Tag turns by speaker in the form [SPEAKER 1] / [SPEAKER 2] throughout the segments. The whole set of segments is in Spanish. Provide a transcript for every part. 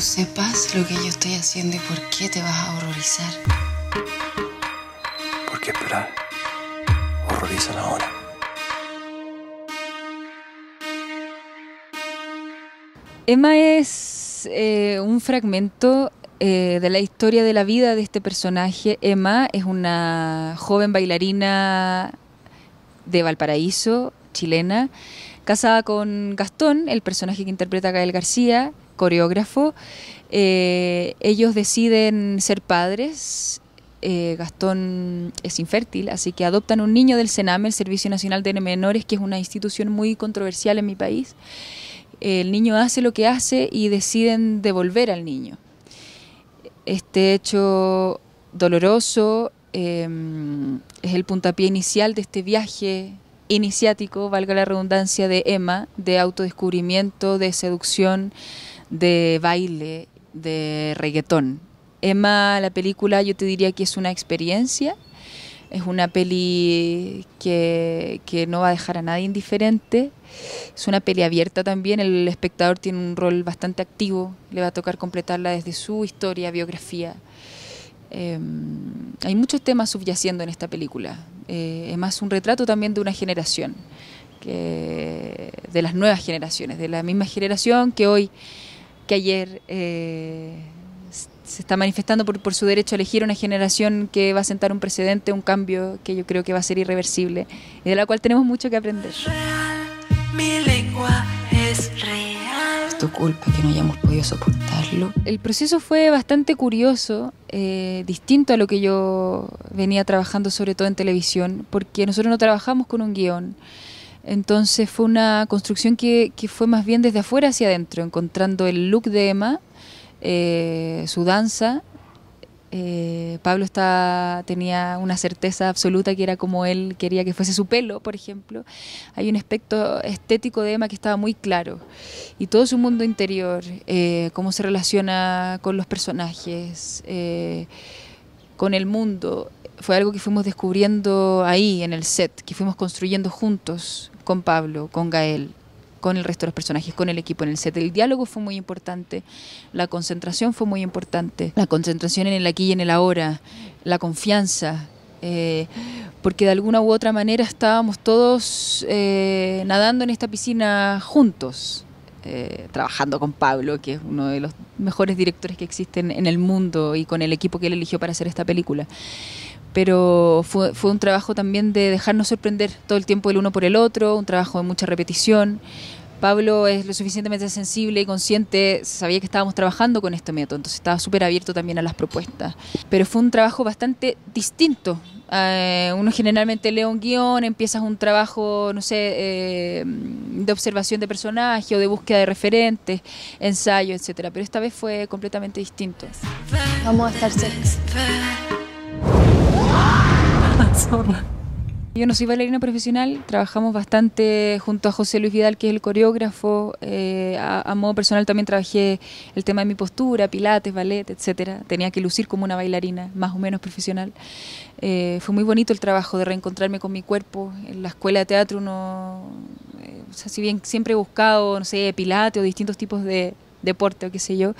[SPEAKER 1] sepas lo que yo estoy haciendo y por qué te vas a horrorizar. ¿Por qué esperar? Horrorizan ahora. Emma es eh, un fragmento eh, de la historia de la vida de este personaje. Emma es una joven bailarina de Valparaíso, chilena, casada con Gastón, el personaje que interpreta Gael García, coreógrafo. Eh, ellos deciden ser padres. Eh, Gastón es infértil, así que adoptan un niño del Sename, el Servicio Nacional de Menores, que es una institución muy controversial en mi país. El niño hace lo que hace y deciden devolver al niño. Este hecho doloroso em, es el puntapié inicial de este viaje iniciático, valga la redundancia, de Emma, de autodescubrimiento, de seducción, de baile, de reggaetón. Emma, la película, yo te diría que es una experiencia, es una peli que, no va a dejar a nadie indiferente, es una peli abierta también, el espectador tiene un rol bastante activo, le va a tocar completarla desde su historia, biografía. Em, hay muchos temas subyaciendo en esta película, eh, es más un retrato también de una generación, de las nuevas generaciones, de la misma generación que hoy que ayer eh, se está manifestando por, su derecho a elegir una generación que va a sentar un precedente, un cambio que yo creo que va a ser irreversible y de la cual tenemos mucho que aprender. Es mi lengua es real. Es tu culpa que no hayamos podido soportarlo. El proceso fue bastante curioso, eh, distinto a lo que yo venía trabajando, sobre todo en televisión, porque nosotros no trabajamos con un guión. Entonces fue una construcción que, fue más bien desde afuera hacia adentro, encontrando el look de Emma, eh, su danza. Eh, Pablo está, tenía una certeza absoluta que era como él quería que fuese su pelo, por ejemplo. Hay un aspecto estético de Emma que estaba muy claro. Y todo su mundo interior, eh, cómo se relaciona con los personajes, con el mundo, fue algo que fuimos descubriendo ahí en el set, que fuimos construyendo juntos con Pablo, con Gael, con el resto de los personajes, con el equipo en el set. El diálogo fue muy importante, la concentración fue muy importante, la concentración en el aquí y en el ahora, la confianza, eh, porque de alguna u otra manera estábamos todos eh, nadando en esta piscina juntos. Eh, trabajando con Pablo, que es uno de los mejores directores que existen en el mundo y con el equipo que él eligió para hacer esta película pero fue, un trabajo también de dejarnos sorprender todo el tiempo el uno por el otro, un trabajo de mucha repetición. Pablo es lo suficientemente sensible y consciente, sabía que estábamos trabajando con este método, entonces estaba súper abierto también a las propuestas. Pero fue un trabajo bastante distinto. Eh, uno generalmente lee un guión, empiezas un trabajo, no sé, eh, de observación de personaje o de búsqueda de referentes, ensayo, etcétera. Pero esta vez fue completamente distinto. Vamos a estar cerca. Yo no soy bailarina profesional, trabajamos bastante junto a José Luis Vidal, que es el coreógrafo. Eh, a, modo personal también trabajé el tema de mi postura, pilates, ballet, etcétera. Tenía que lucir como una bailarina, más o menos profesional. Eh, fue muy bonito el trabajo de reencontrarme con mi cuerpo. En la escuela de teatro uno, eh, si bien siempre he buscado, no sé, pilates o distintos tipos de, deporte o qué sé yo,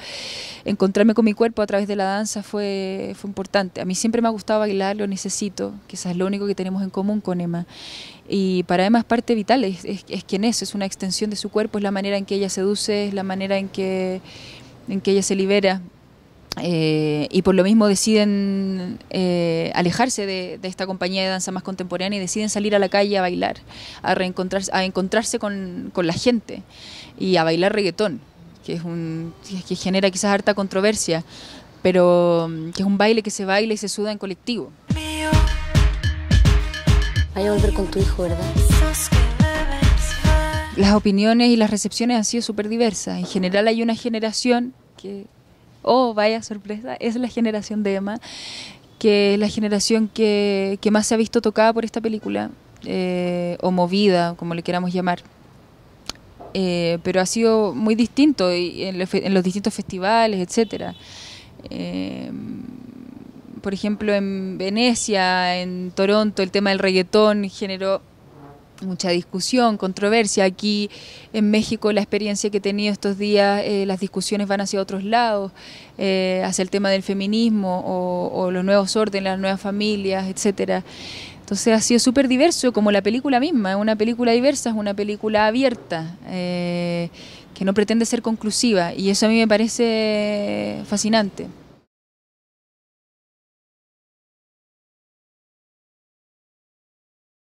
[SPEAKER 1] encontrarme con mi cuerpo a través de la danza fue, importante. A mí siempre me ha gustado bailar, lo necesito, quizás es lo único que tenemos en común con Emma. Y para Emma es parte vital, es, es, quien es, es una extensión de su cuerpo, es la manera en que ella seduce, es la manera en que, en que ella se libera. Eh, y por lo mismo deciden eh, alejarse de, esta compañía de danza más contemporánea y deciden salir a la calle a bailar, a, reencontrarse, a encontrarse con, con la gente y a bailar reggaetón que es un que genera quizás harta controversia, pero mm, que es un baile que se baila y se suda en colectivo. Vaya a volver con tu hijo, ¿verdad? Las opiniones y las recepciones han sido súper diversas. En general hay una generación que, oh, vaya sorpresa, es la generación de Emma, que es la generación que, más se ha visto tocada por esta película, eh, o movida, como le queramos llamar. Eh, pero ha sido muy distinto en, los, distintos festivales, etcétera. Eh, por ejemplo, en Venecia, en Toronto, el tema del reggaetón generó mucha discusión, controversia. Aquí en México la experiencia que he tenido estos días, eh, las discusiones van hacia otros lados, hacia el tema del feminismo o, los nuevos órdenes, las nuevas familias, etcétera. Entonces ha sido súper diverso, como la película misma, es una película diversa, es una película abierta, eh, que no pretende ser conclusiva, y eso a mí me parece fascinante.